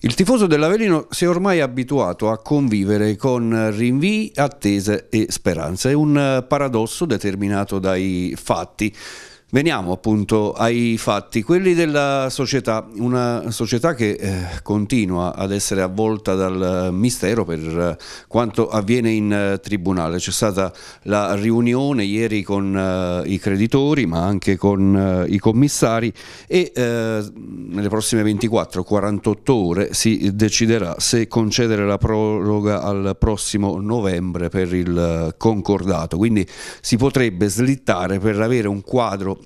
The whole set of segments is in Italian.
Il tifoso dell'Avelino si è ormai abituato a convivere con rinvii, attese e speranze. È un eh, paradosso determinato dai fatti. Veniamo appunto ai fatti, quelli della società, una società che eh, continua ad essere avvolta dal eh, mistero per eh, quanto avviene in eh, tribunale. C'è stata la riunione ieri con eh, i creditori ma anche con eh, i commissari e nelle prossime 24-48 ore si deciderà se concedere la proroga al prossimo novembre per il concordato. Quindi si potrebbe slittare per avere un quadro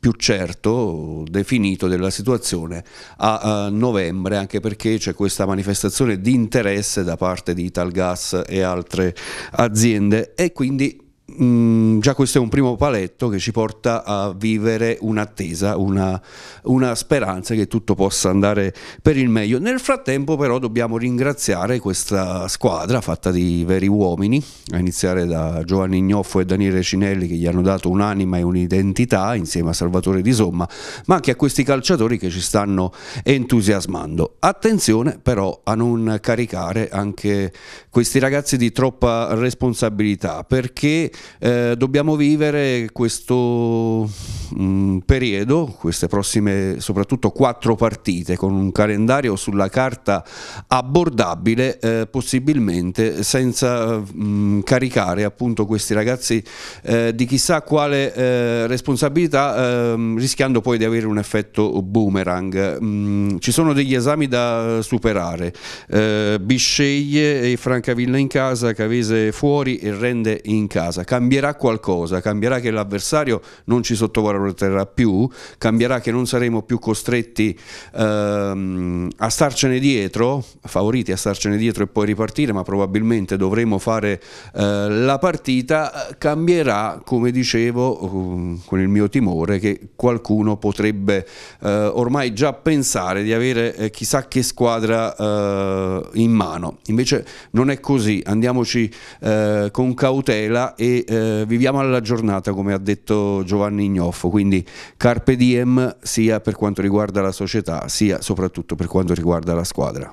più certo, definito della situazione a uh, novembre, anche perché c'è questa manifestazione di interesse da parte di Italgas e altre aziende e quindi mh, mm, già questo è un primo paletto che ci porta a vivere un'attesa, una, una, speranza che tutto possa andare per il meglio. Nel frattempo però dobbiamo ringraziare questa squadra fatta di veri uomini, a iniziare da Giovanni Ignoffo e Daniele Cinelli che gli hanno dato un'anima e un'identità insieme a Salvatore Di Somma, ma anche a questi calciatori che ci stanno entusiasmando. Attenzione però a non caricare anche questi ragazzi di troppa responsabilità perché eh, dobbiamo vivere questo mh, mm, periodo, queste prossime soprattutto quattro partite con un calendario sulla carta abbordabile eh, possibilmente senza mh, mm, caricare appunto questi ragazzi eh, di chissà quale eh, responsabilità ehm, rischiando poi di avere un effetto boomerang. Mh, mm, ci sono degli esami da superare, eh, Bisceglie e Francavilla in casa, Cavese fuori e Rende in casa cambierà qualcosa, cambierà che l'avversario non ci sottovaluterà più, cambierà che non saremo più costretti ehm, a starcene dietro, favoriti a starcene dietro e poi ripartire, ma probabilmente dovremo fare eh, la partita, cambierà, come dicevo, eh, con il mio timore che qualcuno potrebbe eh, ormai già pensare di avere eh, chissà che squadra eh, in mano. Invece non è così, andiamoci eh, con cautela e eh, viviamo alla giornata, come ha detto Giovanni Ignoffo, quindi carpe diem sia per quanto riguarda la società, sia soprattutto per quanto riguarda la squadra.